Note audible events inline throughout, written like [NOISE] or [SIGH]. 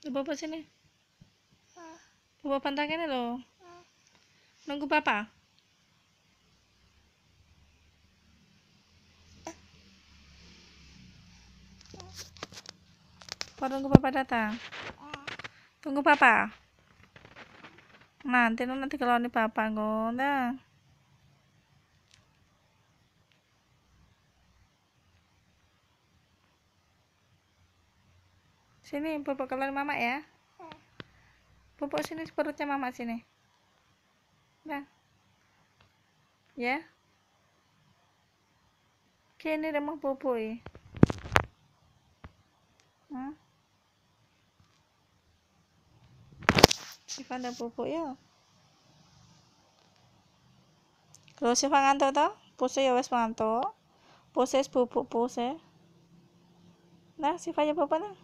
Lu ah. bapak sini. Ah. Bapak pantangnya lo. Nunggu papa. Bapak ah. tunggu papa datang. Nah, tunggu papa. Nanti nanti kalau nih papa ngono. Sini pupuk keluar mama ya. pupuk sini perutnya mama sini. Nah. Ya. Kini remuk pupuk nah. ya. Hmm? Ivan pupuk ya. Kalau siapa ngantuk to? pusing ya wes ngantuk. pusing pupuk pusing Nah, sifatnya bapak nah.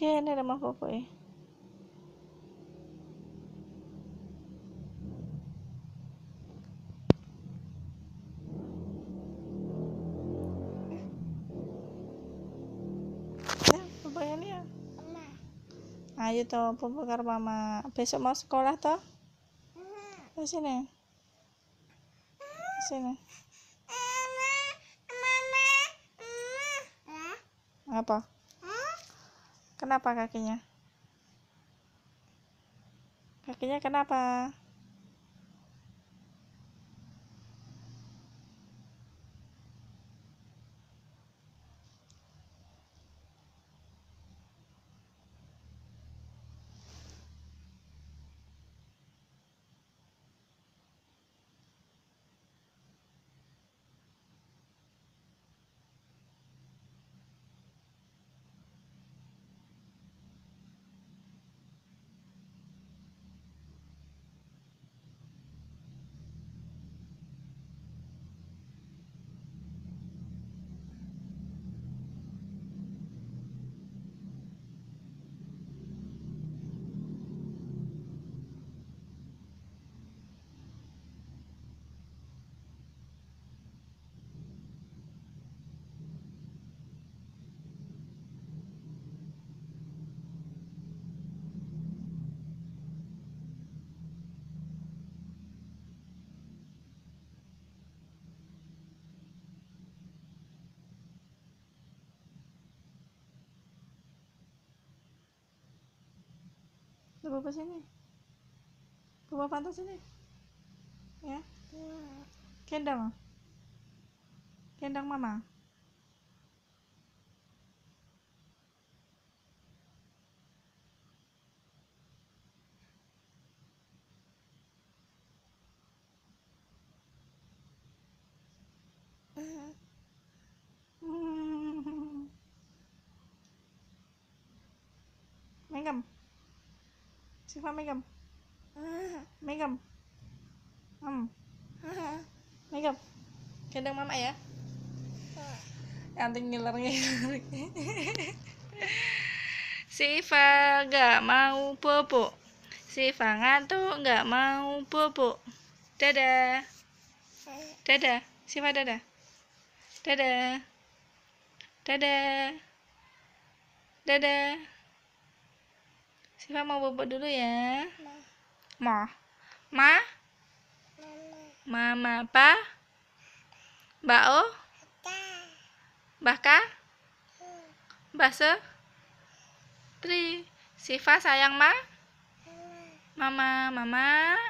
Kaya na naman po po eh. Ayo toh pupukar mama. Besok mau sekolah toh? Mama. Di sini. Sini. Mama. Mama. Mama. Apa? Kenapa kakinya? Kakinya kenapa? Lu bapak sini. Bapak pantas sini. Ya. Kendang. Kendang mama. Siapa Megam? Ah. Megam. Hmm. Ah. Megam. Kendang mama ya. Ah. Nanti ngiler ngiler. [LAUGHS] Siva nggak mau bobo. Siva ngantuk nggak mau bobo. Dadah. Dadah. Siva dadah. Dadah. Dadah. Dadah. Siva mau bobo dulu ya. Ma. Ma. Ma. Mama. Pa. Bao. Baka. Se. Tri. Siva sayang ma. Mama, mama.